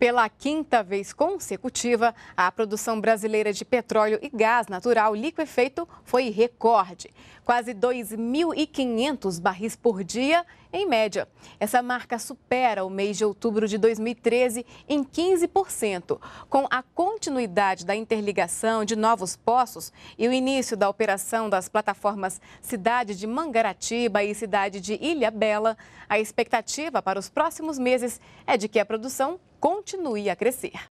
Pela quinta vez consecutiva, a produção brasileira de petróleo e gás natural liquefeito foi recorde. Quase 2.500 barris por dia, em média. Essa marca supera o mês de outubro de 2013 em 15%. Com a continuidade da interligação de novos poços e o início da operação das plataformas Cidade de Mangaratiba e Cidade de Ilha Bela, a expectativa para os próximos meses é de que a produção continue a crescer.